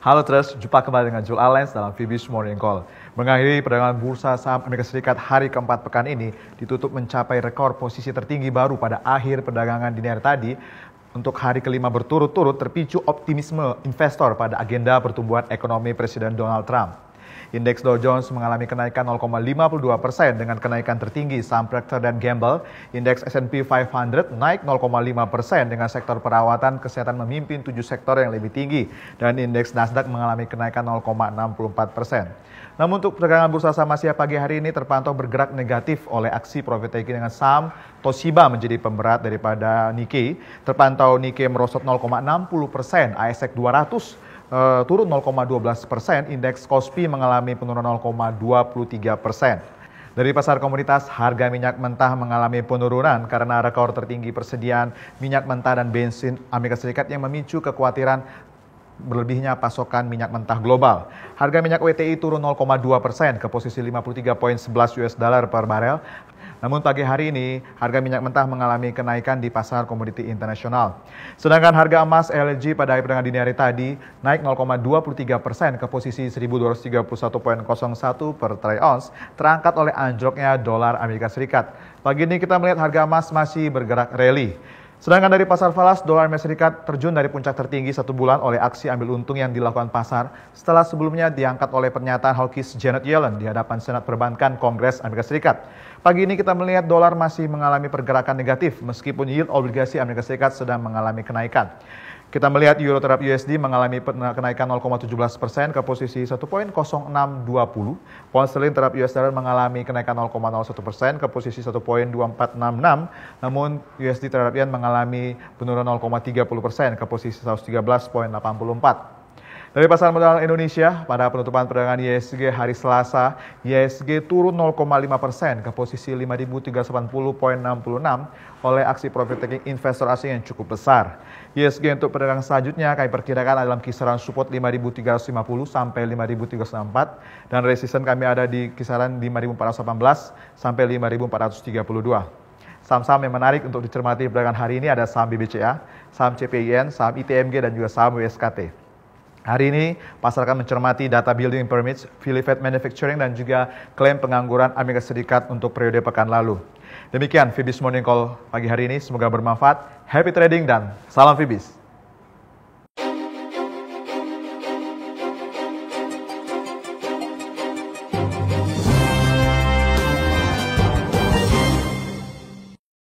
Halo terus. jumpa kembali dengan Joel Allen dalam Phoebe's Morning Call. Mengakhiri perdagangan bursa saham Amerika Serikat hari keempat pekan ini ditutup mencapai rekor posisi tertinggi baru pada akhir perdagangan dini hari tadi untuk hari kelima berturut-turut terpicu optimisme investor pada agenda pertumbuhan ekonomi Presiden Donald Trump. Indeks Dow Jones mengalami kenaikan 0,52 persen dengan kenaikan tertinggi saham Procter dan Gamble. Indeks S&P 500 naik 0,5 persen dengan sektor perawatan kesehatan memimpin tujuh sektor yang lebih tinggi dan indeks Nasdaq mengalami kenaikan 0,64 persen. Namun untuk perdagangan bursa saham Asia pagi hari ini terpantau bergerak negatif oleh aksi profit taking dengan saham Toshiba menjadi pemberat daripada Nikkei. Terpantau Nikkei merosot 0,60 persen, ASX 200 Eh, turun 0,12 persen, indeks KOSPI mengalami penurunan 0,23 persen. Dari pasar komunitas, harga minyak mentah mengalami penurunan karena rekor tertinggi persediaan minyak mentah dan bensin Amerika Serikat yang memicu kekhawatiran berlebihnya pasokan minyak mentah global. Harga minyak WTI turun 0,2 persen ke posisi 53.11 US dollar per barel. Namun pagi hari ini, harga minyak mentah mengalami kenaikan di pasar komoditi internasional. Sedangkan harga emas LG pada hari perdagangan dini hari tadi naik 0,23 persen ke posisi 1.231.01 per troy ounce, terangkat oleh anjloknya dolar Amerika Serikat. Pagi ini kita melihat harga emas masih bergerak rally. Sedangkan dari pasar falas, dolar Amerika Serikat terjun dari puncak tertinggi satu bulan oleh aksi ambil untung yang dilakukan pasar setelah sebelumnya diangkat oleh pernyataan hawkish Janet Yellen di hadapan Senat Perbankan Kongres Amerika Serikat. Pagi ini kita melihat dolar masih mengalami pergerakan negatif meskipun yield obligasi Amerika Serikat sedang mengalami kenaikan. Kita melihat euro terhadap USD mengalami kenaikan 0,17 persen ke posisi 1.0620. Pound sterling terhadap US dollar mengalami kenaikan 0,01 persen ke posisi 1.2466. Namun USD terhadap yen mengalami penurunan 0,30 persen ke posisi 113.84. Dari pasar modal Indonesia, pada penutupan perdagangan YSG hari Selasa, YSG turun 0,5 persen ke posisi 5.380.66 oleh aksi profit taking investor asing yang cukup besar. YSG untuk perdagangan selanjutnya kami perkirakan dalam kisaran support 5.350 sampai 5.364 dan resisten kami ada di kisaran 5.418 sampai 5.432. Saham-saham yang menarik untuk dicermati perdagangan hari ini ada saham BBCA, saham CPIN, saham ITMG, dan juga saham WSKT. Hari ini, pasar akan mencermati data building permits, Philly Fed Manufacturing, dan juga klaim pengangguran Amerika Serikat untuk periode pekan lalu. Demikian Fibis Morning Call pagi hari ini, semoga bermanfaat. Happy trading dan salam Fibis.